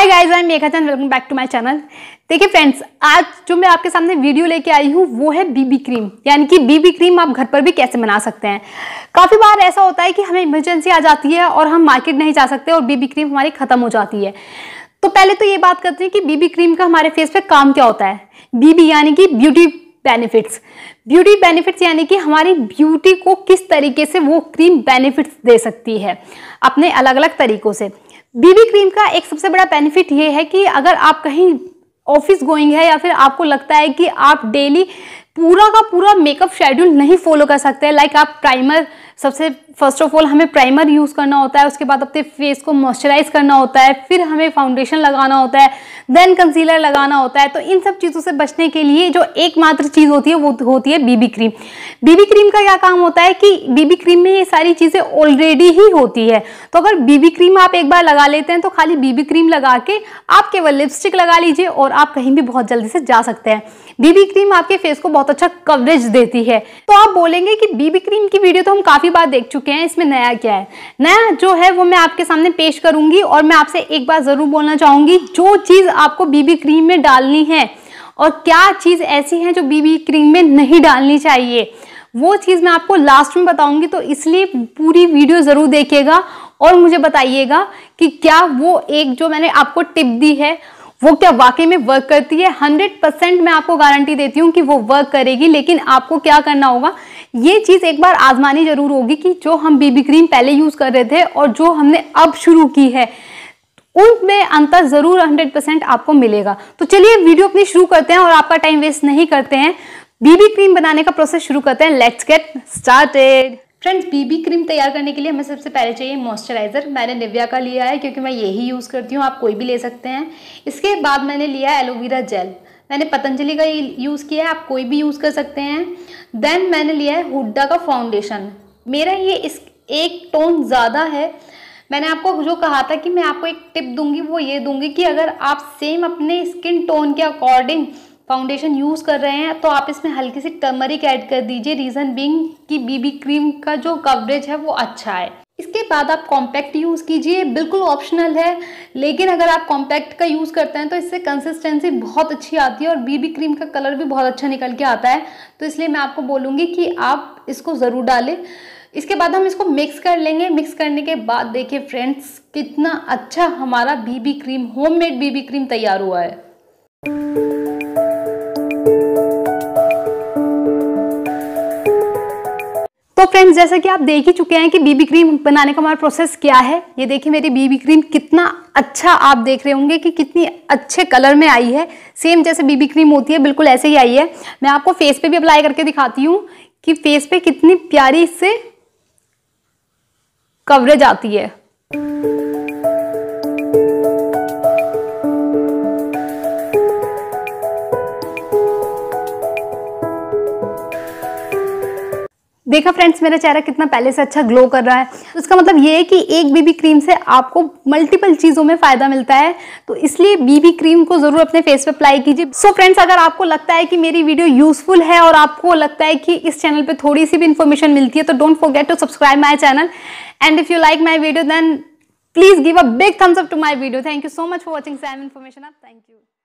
hi guys I Megha Chand welcome back to my channel देखिए friends आज जो मैं आपके सामने वीडियो लेके आई हूँ वो है बीबी क्रीम यानी कि बीबी क्रीम आप घर पर भी कैसे बना सकते हैं काफ़ी बार ऐसा होता है कि हमें इमरजेंसी आ जाती है और हम मार्केट नहीं जा सकते और बीबी क्रीम हमारी ख़त्म हो जाती है तो पहले तो ये बात करते हैं कि बीबी क्रीम का हमारे फेस पर काम क्या होता है बीबी यानी कि ब्यूटी बेनिफिट्स ब्यूटी बेनिफिट्स यानी कि हमारी ब्यूटी को किस तरीके से वो क्रीम बेनिफिट्स दे सकती है अपने अलग अलग तरीक़ों से बीबी क्रीम का एक सबसे बड़ा बेनिफिट ये है कि अगर आप कहीं ऑफिस गोइंग है या फिर आपको लगता है कि आप डेली पूरा का पूरा मेकअप शेड्यूल नहीं फॉलो कर सकते लाइक आप प्राइमर सबसे फर्स्ट ऑफ ऑल हमें प्राइमर यूज़ करना होता है उसके बाद अपने फेस को मॉइस्चराइज करना होता है फिर हमें फाउंडेशन लगाना होता है देन कंसीलर लगाना होता है तो इन सब चीज़ों से बचने के लिए जो एकमात्र चीज़ होती है वो होती है बीबी क्रीम बीबी क्रीम का क्या काम होता है कि बीबी क्रीम में ये सारी चीज़ें ऑलरेडी ही होती है तो अगर बीबी क्रीम आप एक बार लगा लेते हैं तो खाली बीबी क्रीम लगा के आप केवल लिपस्टिक लगा लीजिए और आप कहीं भी बहुत जल्दी से जा सकते हैं बीबी क्रीम आपके फेस को बहुत अच्छा कवरेज देती है तो आप बोलेंगे कि बीबी क्रीम की वीडियो तो हम काफ़ी काफ़ी बात देख चुके हैं इसमें नया क्या है नया जो है वो मैं आपके सामने पेश करूंगी और मैं आपसे एक बार ज़रूर बोलना चाहूंगी जो चीज़ आपको बीबी क्रीम में डालनी है और क्या चीज़ ऐसी है जो बीबी क्रीम में नहीं डालनी चाहिए वो चीज़ मैं आपको लास्ट में बताऊंगी तो इसलिए पूरी वीडियो ज़रूर देखिएगा और मुझे बताइएगा कि क्या वो एक जो मैंने आपको टिप दी है वो क्या वाकई में वर्क करती है 100 परसेंट मैं आपको गारंटी देती हूँ कि वो वर्क करेगी लेकिन आपको क्या करना होगा ये चीज़ एक बार आजमानी ज़रूर होगी कि जो हम बेबी क्रीम पहले यूज़ कर रहे थे और जो हमने अब शुरू की है उनमें अंतर ज़रूर 100% आपको मिलेगा तो चलिए वीडियो अपनी शुरू करते हैं और आपका टाइम वेस्ट नहीं करते हैं बीबी क्रीम बनाने का प्रोसेस शुरू करते हैं let's get started friends BB cream तैयार करने के लिए हमें सबसे पहले चाहिए मॉइस्चराइज़र मैंने निव्या का लिया है क्योंकि मैं यही यूज़ करती हूँ आप कोई भी ले सकते हैं इसके बाद मैंने लिया है एलोवेरा जेल मैंने पतंजलि का यूज़ किया है आप कोई भी यूज़ कर सकते हैं देन मैंने लिया है हुड्डा का फाउंडेशन मेरा ये इस एक टोन ज़्यादा है मैंने आपको जो कहा था कि मैं आपको एक टिप दूंगी वो ये दूंगी कि अगर आप सेम अपने स्किन टोन के अकॉर्डिंग फाउंडेशन यूज़ कर रहे हैं तो आप इसमें हल्की सी टर्मरिक ऐड कर दीजिए रीज़न बींग कि बीबी क्रीम का जो कवरेज है वो अच्छा है बाद आप कॉम्पैक्ट यूज़ कीजिए बिल्कुल ऑप्शनल है लेकिन अगर आप कॉम्पैक्ट का यूज़ करते हैं तो इससे कंसिस्टेंसी बहुत अच्छी आती है और बीबी क्रीम का कलर भी बहुत अच्छा निकल के आता है तो इसलिए मैं आपको बोलूँगी कि आप इसको ज़रूर डालें इसके बाद हम इसको मिक्स कर लेंगे मिक्स करने के बाद देखिए फ्रेंड्स कितना अच्छा हमारा BB cream homemade BB cream तैयार हुआ है तो फ्रेंड्स जैसा कि आप देख ही चुके हैं कि बीबी क्रीम बनाने का हमारा प्रोसेस क्या है ये देखिए मेरी बीबी क्रीम कितना अच्छा आप देख रहे होंगे कि कितनी अच्छे कलर में आई है सेम जैसे बीबी क्रीम होती है बिल्कुल ऐसे ही आई है मैं आपको फेस पे भी अप्लाई करके दिखाती हूँ कि फेस पे कितनी प्यारी इससे कवरेज आती है देखा फ्रेंड्स मेरा चेहरा कितना पहले से अच्छा ग्लो कर रहा है तो इसका मतलब ये है कि एक बीबी क्रीम से आपको मल्टीपल चीज़ों में फ़ायदा मिलता है तो इसलिए बीबी क्रीम को ज़रूर अपने फेस पर अप्लाई कीजिए सो फ्रेंड्स अगर आपको लगता है कि मेरी वीडियो यूजफुल है और आपको लगता है कि इस चैनल पर थोड़ी सी भी इन्फॉर्मेशन मिलती है तो don't forget to subscribe my channel and if you like my video then please give a big thumbs up to my video thank you so much for watching same information आप thank you